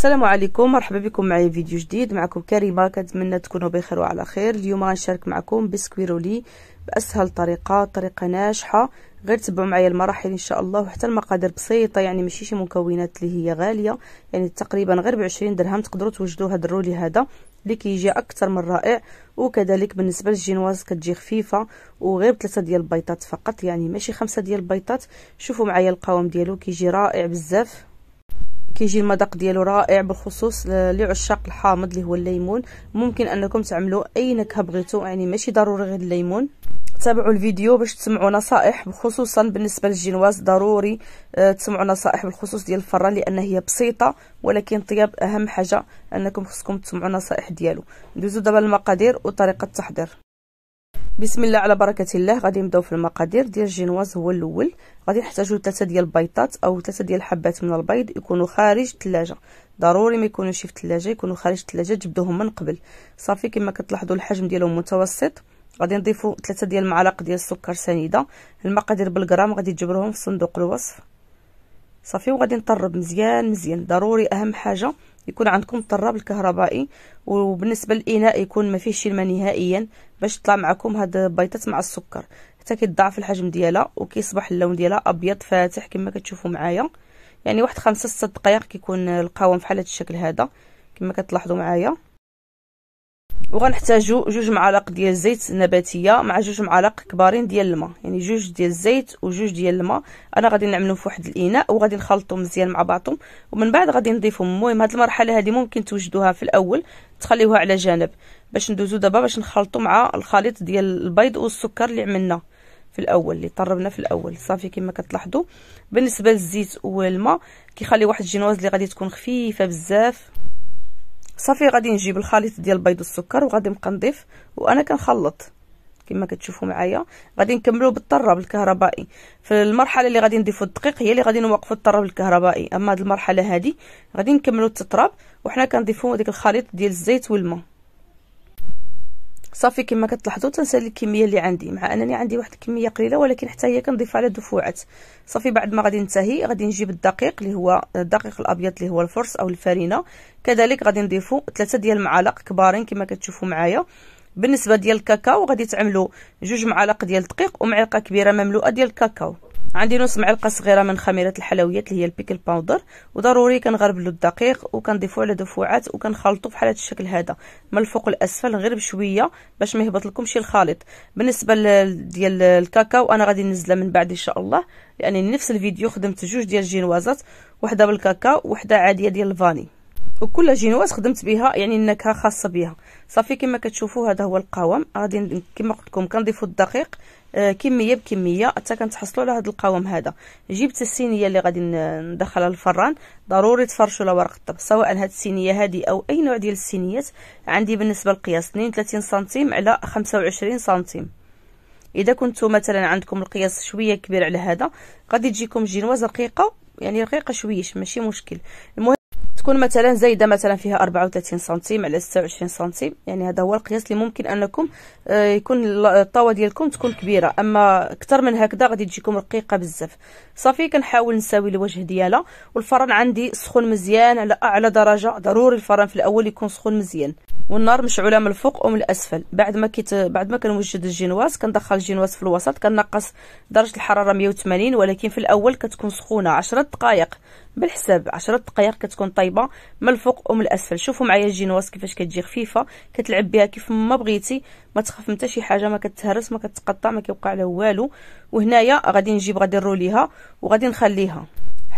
السلام عليكم مرحبا بكم معي فيديو جديد معكم كريمه كنتمنى تكونوا بخير وعلى خير اليوم غنشارك معكم بسكويرولي باسهل طريقه طريقه ناجحه غير تبعوا معايا المراحل ان شاء الله وحتى المقادير بسيطه يعني ماشي شي مكونات اللي هي غاليه يعني تقريبا غير ب 20 درهم تقدروا توجدوا هذا الرولي هذا اللي كيجي اكثر من رائع وكذلك بالنسبه للجينواز كتجي خفيفه وغير بثلاثه ديال البيضات فقط يعني ماشي خمسه ديال البيضات شوفوا معايا القوام ديالو كيجي رائع بزاف كيجي المذاق ديالو رائع بالخصوص لعشاق الحامض اللي هو الليمون ممكن انكم تعملوا اي نكهه بغيتو يعني ماشي ضروري غير الليمون تابعوا الفيديو باش تسمعوا نصائح خصوصا بالنسبه للجنواز ضروري آه، تسمعوا نصائح بالخصوص ديال الفران لان هي بسيطه ولكن طياب اهم حاجه انكم خصكم تسمعوا نصائح ديالو ندوزو دابا للمقادير وطريقه التحضير بسم الله على بركه الله غادي نبداو في المقادير ديال الجينواز هو الاول غادي نحتاجو 3 ديال البيضات او 3 ديال الحبات من البيض يكونوا خارج الثلاجه ضروري ما يكونوش في الثلاجه يكونوا خارج الثلاجه تجبدوهم من قبل صافي كما كتلاحظوا الحجم ديالهم متوسط غادي نضيفوا 3 ديال المعالق ديال السكر سنيده المقادير بالغرام غادي تجبروهم في صندوق الوصف صافي وغادي نطرب مزيان مزيان ضروري اهم حاجه يكون عندكم الطراب الكهربائي وبالنسبه للاناء يكون ما فيهش الماء نهائيا باش تطلع معكم هاد البيضات مع السكر حتى كيتضاعف الحجم ديالها وكيصبح اللون ديالها ابيض فاتح كما كتشوفوا معايا يعني واحد خمسة ست دقائق كيكون القوام فحال حالة الشكل هذا كما كتلاحظوا معايا وغنحتاجو جوج معالق ديال الزيت نباتيه مع جوج معالق كبارين ديال الماء يعني جوج ديال الزيت وجوج ديال الماء انا غادي نعملهم في واحد الاناء وغادي نخلطهم مزيان مع بعضهم ومن بعد غادي نضيفهم المهم هاد المرحله هادي ممكن توجدوها في الاول تخليوها على جانب باش ندوزو دابا باش نخلطو مع الخليط ديال البيض والسكر اللي عملنا في الاول اللي طربنا في الاول صافي كما كتلاحظوا بالنسبه للزيت والماء كيخلي واحد الجينواز اللي غادي تكون خفيفه بزاف صافي غادي نجيب الخليط ديال بيض السكر وغادي نبقى نضيف وانا كنخلط كما كتشوفوا معايا غادي نكملوا بالطراب الكهربائي في المرحله اللي غادي نضيفوا الدقيق هي اللي غادي نوقفوا الطراب الكهربائي اما هذه المرحله هذه غادي نكملوا التطراب وحنا كنضيفوا ديك الخليط ديال الزيت والماء صافي كما كتلاحظوا تنسالي الكميه اللي عندي مع انني عندي واحد الكميه قليله ولكن حتى هي كنضيفها على دفوعات صافي بعد ما غادي ننتهي غادي نجيب الدقيق اللي هو الدقيق الابيض اللي هو الفرص او الفارينه كذلك غادي نضيفوا ثلاثه ديال المعالق كبارين كما كتشوفوا معايا بالنسبه ديال الكاكاو غادي تعملوا جوج معالق ديال الدقيق ومعلقه كبيره مملوءه ديال الكاكاو عندي نص معلقه صغيره من خميره الحلويات اللي هي البيكل باودر وضروري كنغربلو الدقيق وكنضيفو على دفوعات وكنخلطو بحال هذا الشكل هذا من الفوق لاسفل غير بشويه باش ما يهبط لكمش الخليط بالنسبه ديال الكاكاو انا غادي نزله من بعد ان شاء الله لان يعني نفس الفيديو خدمت جوج ديال الجينوازات وحده بالكاكاو وحده عاديه ديال الفاني وكل جينواز خدمت بها يعني النكهه خاصه بها صافي كما كتشوفوا هذا هو القوام غادي كما قلت لكم كنضيفوا الدقيق آه، كميه بكميه حتى كنتحصلوا على هذا القوام هذا جبت السينيه اللي غادي ندخلها للفران ضروري تفرشوا لورق ورق الطب سواء هذه السينيه هذه او اي نوع ديال السينيات عندي بالنسبه للقياس 32 سنتيم على 25 سنتيم اذا كنتو مثلا عندكم القياس شويه كبير على هذا غادي تجيكم جينواز رقيقه يعني رقيقه شويه ماشي مشكل المهم تكون مثلا زايده مثلا فيها 34 سنتيم على 26 سنتيم يعني هذا هو القياس اللي ممكن انكم آه، يكون الطاوه ديالكم تكون كبيره اما اكثر من هكذا غادي تجيكم رقيقه بزاف صافي كنحاول نساوي الوجه ديالها والفرن عندي سخون مزيان على اعلى درجه ضروري الفرن في الاول يكون سخون مزيان والنار مشعوله من الفوق ومن الاسفل بعد ما كيت بعد ما كنوجد الجينواز كندخل الجينواز في الوسط كنقص درجه الحراره 180 ولكن في الاول كتكون سخونه 10 دقائق بالحساب 10 دقائق كتكون طايبه من الفوق ومن الاسفل شوفوا معايا الجينواز كيفاش كتجي خفيفه كتلعب بها كيف ما بغيتي ما تخاف من حتى شي حاجه ما كتهرس ما كتقطع ما كيوقع لها والو وهنايا غادي نجيب غادي نروليها وغادي نخليها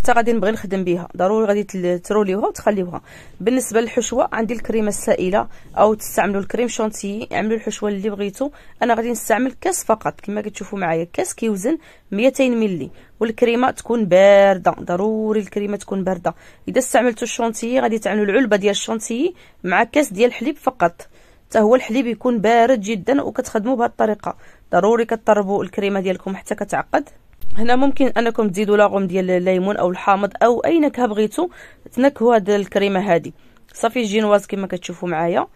حتى غادي نبغي نخدم بها ضروري غادي تروليوها وتخليوها بالنسبه للحشوه عندي الكريمه السائله او تستعملوا الكريم شونتيي اعملوا الحشوه اللي بغيتو انا غادي نستعمل كاس فقط كما كتشوفوا معايا كاس كيوزن 200 ملي والكريمه تكون بارده ضروري الكريمه تكون بارده اذا استعملتوا الشونتيي غادي تعملوا العلبه ديال الشونتيي مع كاس ديال الحليب فقط حتى هو الحليب يكون بارد جدا وكتخدموا بهذه الطريقه ضروري كتطربوا الكريمه ديالكم حتى كتعقد هنا ممكن انكم تزيدوا لاغوم ديال الليمون او الحامض او اي نكهه بغيتو تنكهوا هاد الكريمه هادي صافي الجينواز كما كتشوفوا معايا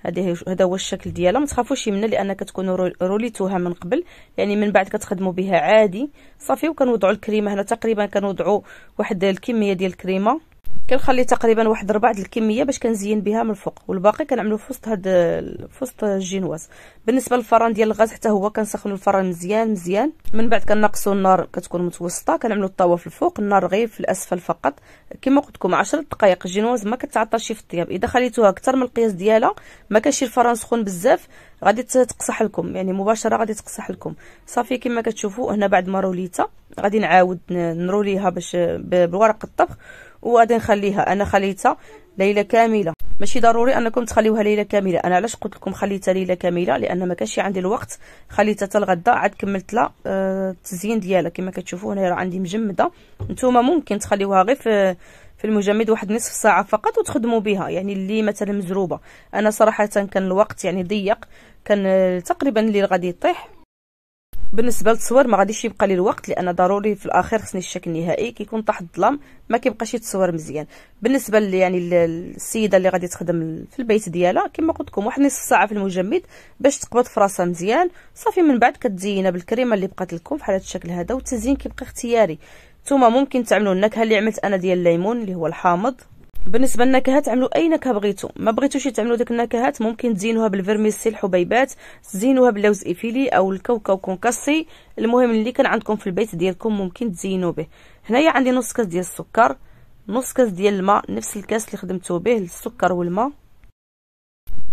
هذه هذا هو الشكل ديالها ما تخافوش منها لان كتكونوا روليتوها من قبل يعني من بعد كتخدموا بها عادي صافي وكنوضعوا الكريمه هنا تقريبا كنوضعوا واحد الكميه ديال الكريمه كنخلي تقريبا واحد ربع الكميه باش كنزين بها من الفوق والباقي كنعملو في وسط هاد في وسط الجينواز بالنسبه للفران ديال الغاز حتى هو كنسخنو الفران مزيان مزيان من بعد كنقصو النار كتكون متوسطه كنعملو الطاوه في الفوق النار غير في الاسفل فقط كما قلت لكم 10 دقائق الجينواز ما كتعطلش في الطياب اذا خليتوها اكثر من القياس ديالها ما كانش الفران سخون بزاف غادي تقصح لكم يعني مباشره غادي تقصح لكم صافي كما كتشوفوا هنا بعد ما روليتها غادي نعاود نروليها باش بورق الطبخ وغادي نخليها انا خليتها ليله كامله ماشي ضروري انكم تخليوها ليله كامله انا علاش قلت لكم خليتها ليله كامله لان ما كانش عندي الوقت خليتها حتى الغدا عاد كملت لها آه، التزيين ديالها كما كتشوفوا هنا راه عندي مجمده نتوما ممكن تخليوها غير في في المجمد واحد نصف ساعه فقط وتخدموا بها يعني اللي مثلا مزروبه انا صراحه كان الوقت يعني ضيق كان آه، تقريبا اللي غادي يطيح بالنسبه للتصوير ما غاديش يبقى لي الوقت لان ضروري في الاخير خصني الشكل النهائي كيكون تحت الظلام ما كيبقاش يتصور مزيان بالنسبه لي يعني السيده اللي غادي تخدم في البيت ديالها كما قلت لكم واحد نص ساعه في المجمد باش تقبض في راسها مزيان صافي من بعد كتزينها بالكريمه اللي بقات لكم بحال هذا الشكل هذا والتزيين كيبقى اختياري نتوما ممكن تعملوا النكهه اللي عملت انا ديال الليمون اللي هو الحامض بالنسبه للنكهات تعملوا اي نكهه بغيتو ما بغيتوش تعملوا ديك النكهات ممكن تزينوها بالفيرميسي الحبيبات تزينوها باللوز ايفيلي او الكاوكاو كونكاسي المهم اللي كان عندكم في البيت ديالكم ممكن تزينوا به هنايا عندي نص كاس ديال السكر نص كاس ديال الماء نفس الكاس اللي خدمتو به السكر والماء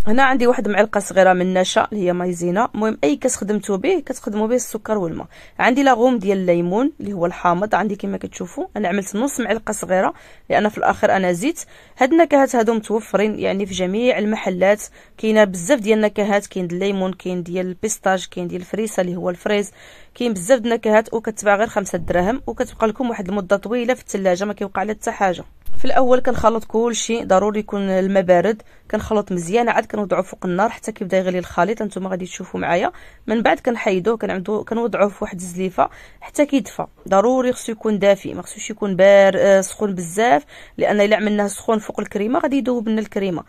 هنا عندي واحد معلقه صغيره من النشا اللي هي مايزينا المهم اي كاس خدمتو به كتخدموا به السكر والماء عندي لاغوم ديال الليمون اللي هو الحامض عندي كما كتشوفوا انا عملت نص معلقه صغيره لان في الاخر انا زيت هاد النكهات هادو متوفرين يعني في جميع المحلات كاينه بزاف ديال النكهات كاين ديال الليمون كاين ديال البيستاج كاين ديال الفريسه اللي هو الفريز كاين بزاف د النكهات وكتباع غير خمسة دراهم وكتبقى لكم واحد المده طويله في الثلاجه ما كيوقع لها حتى حاجه في الاول كنخلط كل شيء ضروري يكون الماء بارد كنخلط مزيان عاد كنوضعو فوق النار حتى كيبدا يغلي الخليط نتوما غادي تشوفوا معايا من بعد كنحيدوه كنعمدو كنوضعوه في واحد الزليفه حتى كيدفى ضروري خصو يكون دافي ما خصوش يكون بار آه، سخون بزاف لان الا عملناه سخون فوق الكريمه غادي يذوب لنا الكريمه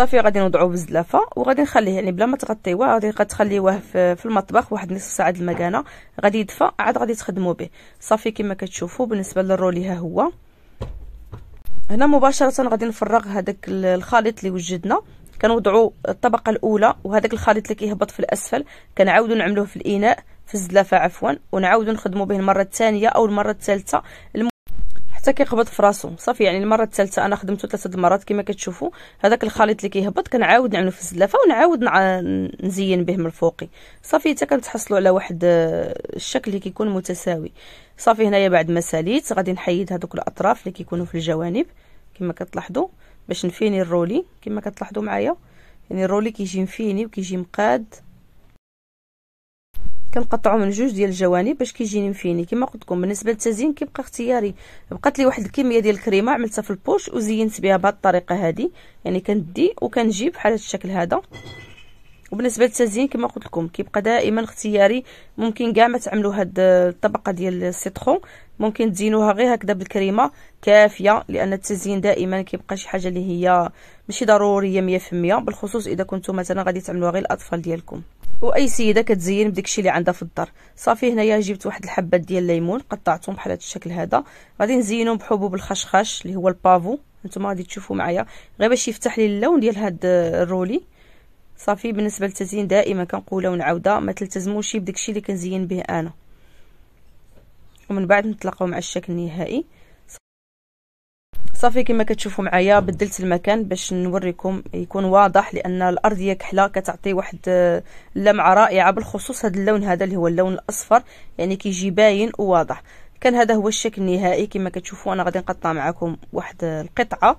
صافي غادي نوضعوه بالزلافه وغادي نخليه يعني بلا ما تغطيوه غادي تخليوه في المطبخ واحد نص ساعه المكانه غادي يدفى عاد غادي تخدموا به صافي كما كتشوفوا بالنسبه للرولي ها هو هنا مباشره غادي نفرغ هذاك الخليط اللي وجدنا كنوضعوا الطبقه الاولى وهذاك الخليط اللي كيهبط في الاسفل كنعاودوا نعملوه في الاناء في الزلافه عفوا ونعاودوا نخدموا به المره الثانيه او المره الثالثه حتى كيقبض في راسو صافي يعني المره الثالثه انا خدمته ثلاثه المرات كما كتشوفوا هذاك الخليط اللي كيهبط كنعاود نعملو في الزلافه ونعاود نزين به من فوقي صافي حتى كنتحصلوا على واحد الشكل اللي كيكون متساوي صافي هنايا بعد ما ساليت غادي نحيد هذوك الاطراف اللي كيكونوا في الجوانب كما كتلاحظوا باش نفيني الرولي كما كتلاحظوا معايا يعني الرولي كيجي مفيني وكيجي مقاد كنقطعو من جوج ديال الجوانب باش كيجيني مفيني كما قلت لكم بالنسبه للتزيين كيبقى اختياري بقات لي واحد الكميه ديال الكريمه عملتها في البوش وزينت بها بهاد الطريقه هذه يعني كندي وكنجيب بحال هذا الشكل هذا وبالنسبه للتزيين كما قلت لكم كيبقى دائما اختياري ممكن كاع ما تعملوا هاد الطبقه ديال السيترون ممكن تزينوها غير هكذا بالكريمه كافيه لان التزيين دائما كيبقى شي حاجه اللي هي ماشي ضروريه 100% بالخصوص اذا كنتم مثلا غادي تعملوها غير الاطفال ديالكم واي سيده كتزين بداكشي اللي عندها في الدار صافي هنايا جبت واحد الحبات ديال الليمون قطعتهم بحال هذا الشكل هذا غادي نزينهم بحبوب الخشخاش اللي هو البافو نتوما غادي تشوفوا معايا غير باش يفتح لي اللون ديال هاد الرولي صافي بالنسبه للتزيين دائما كنقولها ونعاودها ما تلتزموش بداكشي اللي كنزين به انا ومن بعد نتلاقاو مع الشكل النهائي صافي كما كتشوفوا معايا بدلت المكان باش نوريكم يكون واضح لان الارضيه كحله كتعطي واحد اللمعه آه، رائعه بالخصوص هذا اللون هذا اللي هو اللون الاصفر يعني كيجي باين وواضح كان هذا هو الشكل النهائي كما كتشوفوا انا غادي نقطع معكم واحد القطعه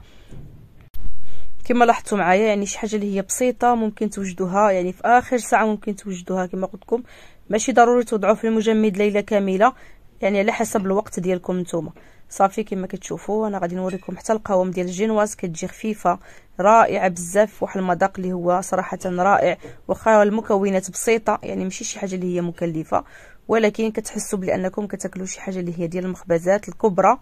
كما لاحظتوا معايا يعني شي حاجه اللي هي بسيطه ممكن توجدوها يعني في اخر ساعه ممكن توجدوها كما قلت لكم ماشي ضروري توضعوا في المجمد ليله كامله يعني على حسب الوقت ديالكم نتوما صافي كما كتشوفوا انا غادي نوريكم حتى القوام ديال الجينواز كتجي خفيفه رائعه بزاف واحد المذاق اللي هو صراحه رائع واخا المكونات بسيطه يعني ماشي شي حاجه اللي هي مكلفه ولكن كتحسوا بانكم كتاكلوا شي حاجه اللي هي ديال المخبزات الكبرى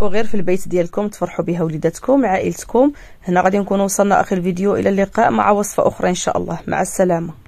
وغير في البيت ديالكم تفرحوا بها وليداتكم عائلتكم هنا غادي نكون وصلنا اخر فيديو الى اللقاء مع وصفه اخرى ان شاء الله مع السلامه